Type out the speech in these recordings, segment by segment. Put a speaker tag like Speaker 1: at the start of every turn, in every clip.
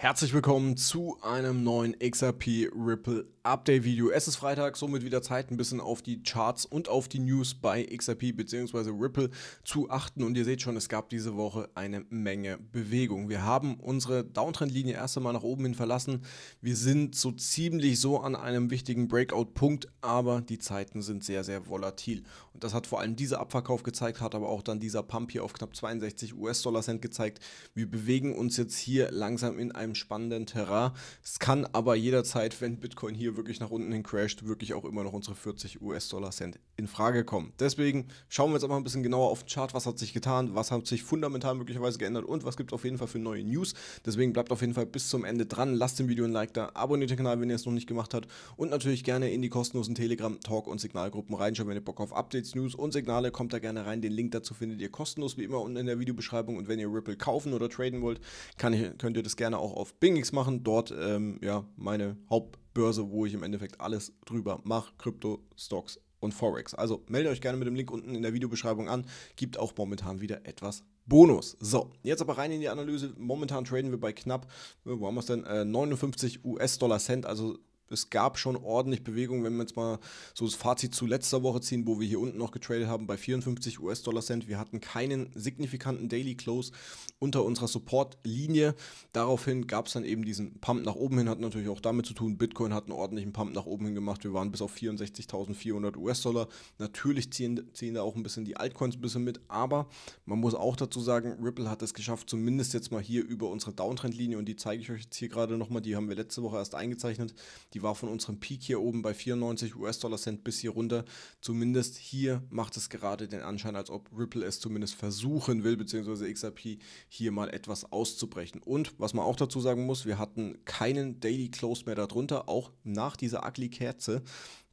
Speaker 1: Herzlich willkommen zu einem neuen XRP Ripple Update-Video. Es ist Freitag, somit wieder Zeit, ein bisschen auf die Charts und auf die News bei XRP bzw. Ripple zu achten. Und ihr seht schon, es gab diese Woche eine Menge Bewegung. Wir haben unsere Downtrend-Linie erst einmal nach oben hin verlassen. Wir sind so ziemlich so an einem wichtigen Breakout-Punkt, aber die Zeiten sind sehr, sehr volatil. Und das hat vor allem dieser Abverkauf gezeigt, hat aber auch dann dieser Pump hier auf knapp 62 US-Dollar-Cent gezeigt. Wir bewegen uns jetzt hier langsam in einem spannenden Terrain. Es kann aber jederzeit, wenn Bitcoin hier wirklich nach unten hin crasht, wirklich auch immer noch unsere 40 US-Dollar-Cent in Frage kommen. Deswegen schauen wir jetzt einfach ein bisschen genauer auf den Chart, was hat sich getan, was hat sich fundamental möglicherweise geändert und was gibt es auf jeden Fall für neue News. Deswegen bleibt auf jeden Fall bis zum Ende dran, lasst dem Video ein Like da, abonniert den Kanal, wenn ihr es noch nicht gemacht habt und natürlich gerne in die kostenlosen Telegram, Talk und Signalgruppen reinschauen, wenn ihr Bock auf Updates, News und Signale, kommt da gerne rein. Den Link dazu findet ihr kostenlos wie immer unten in der Videobeschreibung und wenn ihr Ripple kaufen oder traden wollt, ich, könnt ihr das gerne auch auf BingX machen. Dort ähm, ja meine Haupt Börse, wo ich im Endeffekt alles drüber mache, Krypto, Stocks und Forex. Also meldet euch gerne mit dem Link unten in der Videobeschreibung an, gibt auch momentan wieder etwas Bonus. So, jetzt aber rein in die Analyse. Momentan traden wir bei knapp, wo haben wir es denn, äh, 59 US-Dollar Cent, also es gab schon ordentlich Bewegung, wenn wir jetzt mal so das Fazit zu letzter Woche ziehen, wo wir hier unten noch getradet haben bei 54 US-Dollar-Cent. Wir hatten keinen signifikanten Daily Close unter unserer Support-Linie. Daraufhin gab es dann eben diesen Pump nach oben hin, hat natürlich auch damit zu tun, Bitcoin hat einen ordentlichen Pump nach oben hin gemacht. Wir waren bis auf 64.400 US-Dollar. Natürlich ziehen, ziehen da auch ein bisschen die Altcoins ein bisschen mit, aber man muss auch dazu sagen, Ripple hat es geschafft, zumindest jetzt mal hier über unsere Downtrend-Linie und die zeige ich euch jetzt hier gerade nochmal, die haben wir letzte Woche erst eingezeichnet. Die die war von unserem Peak hier oben bei 94 US-Dollar Cent bis hier runter. Zumindest hier macht es gerade den Anschein, als ob Ripple es zumindest versuchen will, beziehungsweise XRP hier mal etwas auszubrechen. Und was man auch dazu sagen muss, wir hatten keinen Daily Close mehr darunter, auch nach dieser ugly Kerze,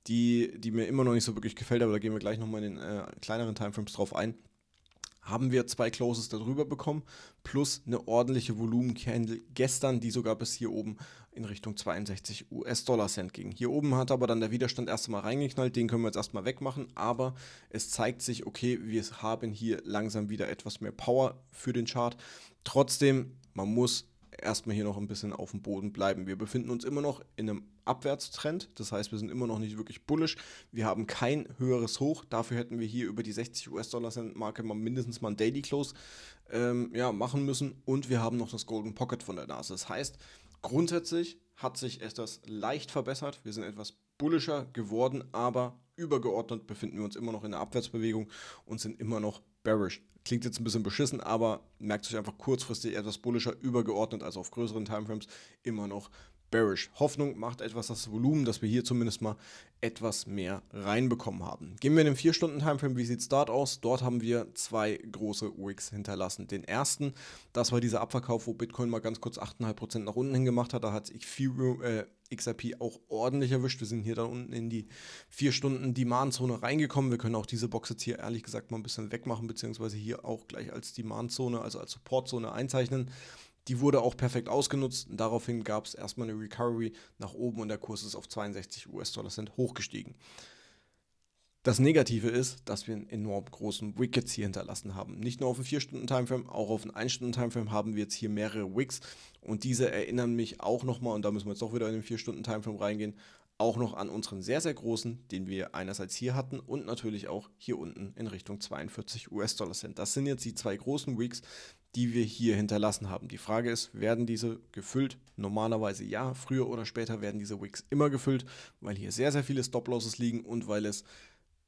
Speaker 1: die, die mir immer noch nicht so wirklich gefällt, aber da gehen wir gleich nochmal in den äh, kleineren Timeframes drauf ein haben wir zwei Closes darüber bekommen, plus eine ordentliche Volumencandle gestern, die sogar bis hier oben in Richtung 62 US-Dollar-Cent ging. Hier oben hat aber dann der Widerstand erst einmal reingeknallt, den können wir jetzt erstmal wegmachen, aber es zeigt sich, okay, wir haben hier langsam wieder etwas mehr Power für den Chart. Trotzdem, man muss erstmal hier noch ein bisschen auf dem Boden bleiben. Wir befinden uns immer noch in einem Abwärtstrend, das heißt, wir sind immer noch nicht wirklich bullisch. Wir haben kein höheres Hoch, dafür hätten wir hier über die 60 US-Dollar-Cent-Marke mal mindestens mal ein Daily Close ähm, ja, machen müssen und wir haben noch das Golden Pocket von der Nase. Das heißt, grundsätzlich hat sich etwas leicht verbessert, wir sind etwas bullischer geworden, aber übergeordnet befinden wir uns immer noch in der Abwärtsbewegung und sind immer noch bearish. Klingt jetzt ein bisschen beschissen, aber merkt euch einfach kurzfristig etwas bullischer, übergeordnet als auf größeren Timeframes immer noch bearish. Hoffnung macht etwas das Volumen, dass wir hier zumindest mal etwas mehr reinbekommen haben. Gehen wir in den 4-Stunden-Timeframe, wie sieht es dort aus? Dort haben wir zwei große Wicks hinterlassen. Den ersten, das war dieser Abverkauf, wo Bitcoin mal ganz kurz 8,5% nach unten hingemacht hat. Da hat Ethereum, äh, XRP auch ordentlich erwischt. Wir sind hier dann unten in die 4-Stunden-Demand-Zone reingekommen. Wir können auch diese Box jetzt hier ehrlich gesagt mal ein bisschen wegmachen, beziehungsweise hier auch gleich als Demand-Zone, also als Support-Zone einzeichnen. Die wurde auch perfekt ausgenutzt. Daraufhin gab es erstmal eine Recovery nach oben und der Kurs ist auf 62 US-Dollar Cent hochgestiegen. Das Negative ist, dass wir einen enorm großen Wickets hier hinterlassen haben. Nicht nur auf dem 4-Stunden-Timeframe, auch auf dem 1-Stunden-Timeframe haben wir jetzt hier mehrere Wicks und diese erinnern mich auch nochmal, und da müssen wir jetzt auch wieder in den 4-Stunden-Timeframe reingehen, auch noch an unseren sehr, sehr großen, den wir einerseits hier hatten und natürlich auch hier unten in Richtung 42 US-Dollar Cent. Das sind jetzt die zwei großen Wicks, die wir hier hinterlassen haben. Die Frage ist, werden diese gefüllt? Normalerweise ja, früher oder später werden diese Wicks immer gefüllt, weil hier sehr, sehr viele Stop-Losses liegen und weil es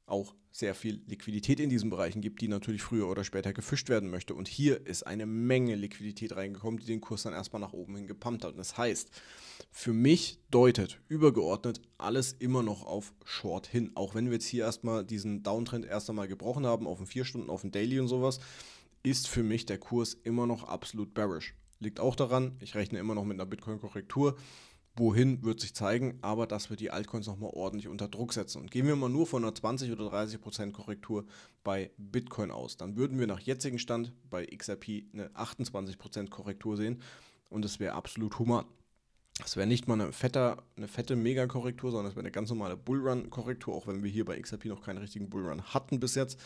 Speaker 1: auch sehr viel Liquidität in diesen Bereichen gibt, die natürlich früher oder später gefischt werden möchte. Und hier ist eine Menge Liquidität reingekommen, die den Kurs dann erstmal nach oben hin gepumpt hat. Und das heißt, für mich deutet übergeordnet alles immer noch auf Short hin. Auch wenn wir jetzt hier erstmal diesen Downtrend erst einmal gebrochen haben, auf den 4 Stunden, auf den Daily und sowas, ist für mich der Kurs immer noch absolut bearish. Liegt auch daran, ich rechne immer noch mit einer Bitcoin-Korrektur. Wohin wird sich zeigen, aber dass wir die Altcoins nochmal ordentlich unter Druck setzen. Und gehen wir mal nur von einer 20 oder 30 Prozent Korrektur bei Bitcoin aus, dann würden wir nach jetzigem Stand bei XRP eine 28 Prozent Korrektur sehen und es wäre absolut human. Es wäre nicht mal eine, fetter, eine fette Mega-Korrektur, sondern es wäre eine ganz normale Bullrun-Korrektur, auch wenn wir hier bei XRP noch keinen richtigen Bullrun hatten bis jetzt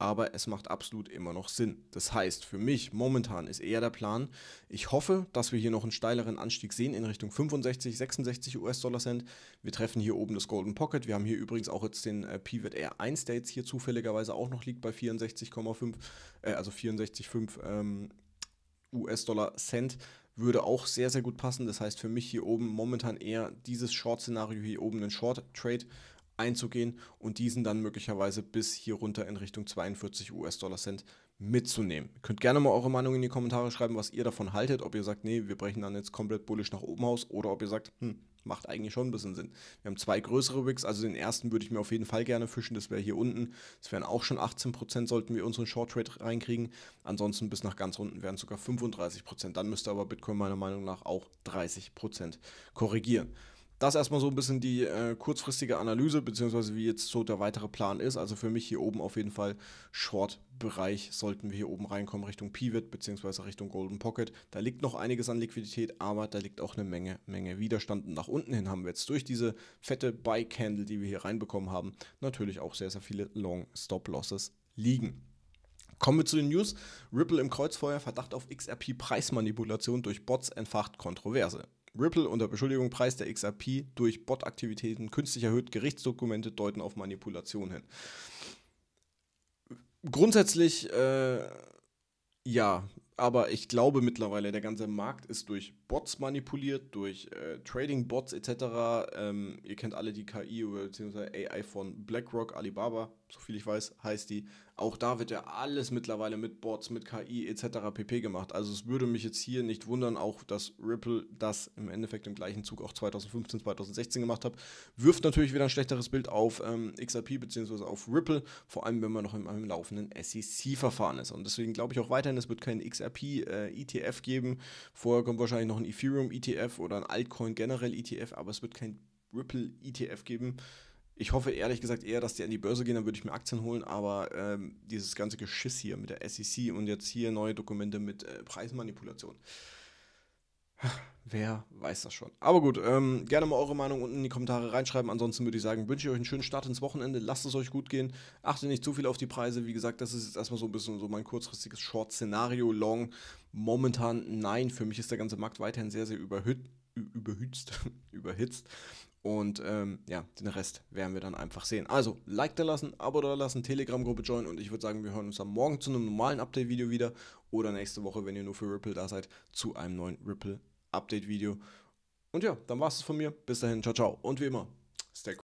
Speaker 1: aber es macht absolut immer noch Sinn. Das heißt, für mich momentan ist eher der Plan, ich hoffe, dass wir hier noch einen steileren Anstieg sehen in Richtung 65, 66 US-Dollar Cent. Wir treffen hier oben das Golden Pocket. Wir haben hier übrigens auch jetzt den äh, Pivot R1, der jetzt hier zufälligerweise auch noch liegt bei 64,5, äh, also 64,5 ähm, US-Dollar Cent würde auch sehr, sehr gut passen. Das heißt für mich hier oben momentan eher dieses Short-Szenario, hier oben ein Short-Trade einzugehen und diesen dann möglicherweise bis hier runter in Richtung 42 US-Dollar Cent mitzunehmen. Ihr könnt gerne mal eure Meinung in die Kommentare schreiben, was ihr davon haltet, ob ihr sagt, nee, wir brechen dann jetzt komplett bullisch nach oben aus oder ob ihr sagt, hm, macht eigentlich schon ein bisschen Sinn. Wir haben zwei größere Wicks, also den ersten würde ich mir auf jeden Fall gerne fischen, das wäre hier unten. Das wären auch schon 18%, sollten wir unseren Short Trade reinkriegen. Ansonsten bis nach ganz unten wären es sogar 35%. Dann müsste aber Bitcoin meiner Meinung nach auch 30% korrigieren. Das erstmal so ein bisschen die äh, kurzfristige Analyse, beziehungsweise wie jetzt so der weitere Plan ist. Also für mich hier oben auf jeden Fall Short-Bereich sollten wir hier oben reinkommen Richtung Pivot, beziehungsweise Richtung Golden Pocket. Da liegt noch einiges an Liquidität, aber da liegt auch eine Menge, Menge Widerstand. Und nach unten hin haben wir jetzt durch diese fette Buy-Candle, die wir hier reinbekommen haben, natürlich auch sehr, sehr viele Long-Stop-Losses liegen. Kommen wir zu den News. Ripple im Kreuzfeuer, Verdacht auf XRP-Preismanipulation durch Bots entfacht Kontroverse. Ripple unter Beschuldigung Preis der XRP durch Bot-Aktivitäten künstlich erhöht. Gerichtsdokumente deuten auf Manipulation hin. Grundsätzlich äh, ja, aber ich glaube mittlerweile, der ganze Markt ist durch Bots manipuliert, durch äh, Trading-Bots etc. Ähm, ihr kennt alle die KI bzw. AI von BlackRock, Alibaba, so viel ich weiß, heißt die. Auch da wird ja alles mittlerweile mit Bots, mit KI etc. pp gemacht. Also es würde mich jetzt hier nicht wundern, auch dass Ripple das im Endeffekt im gleichen Zug auch 2015, 2016 gemacht hat. Wirft natürlich wieder ein schlechteres Bild auf ähm, XRP bzw. auf Ripple, vor allem wenn man noch in einem laufenden SEC-Verfahren ist. Und deswegen glaube ich auch weiterhin, es wird kein XRP-ETF äh, e geben. Vorher kommt wahrscheinlich noch ein Ethereum-ETF oder ein Altcoin generell ETF, aber es wird kein Ripple-ETF geben. Ich hoffe ehrlich gesagt eher, dass die an die Börse gehen, dann würde ich mir Aktien holen, aber ähm, dieses ganze Geschiss hier mit der SEC und jetzt hier neue Dokumente mit äh, Preismanipulation. Wer weiß das schon. Aber gut, ähm, gerne mal eure Meinung unten in die Kommentare reinschreiben. Ansonsten würde ich sagen, wünsche ich euch einen schönen Start ins Wochenende. Lasst es euch gut gehen. Achtet nicht zu viel auf die Preise. Wie gesagt, das ist jetzt erstmal so ein bisschen so mein kurzfristiges Short-Szenario. Long momentan nein. Für mich ist der ganze Markt weiterhin sehr, sehr überhüt überhitzt. überhitzt. Und ähm, ja, den Rest werden wir dann einfach sehen. Also, Like da lassen, Abo da lassen, Telegram-Gruppe joinen und ich würde sagen, wir hören uns dann Morgen zu einem normalen Update-Video wieder oder nächste Woche, wenn ihr nur für Ripple da seid, zu einem neuen Ripple Update-Video. Und ja, dann war es von mir. Bis dahin, ciao, ciao. Und wie immer, stay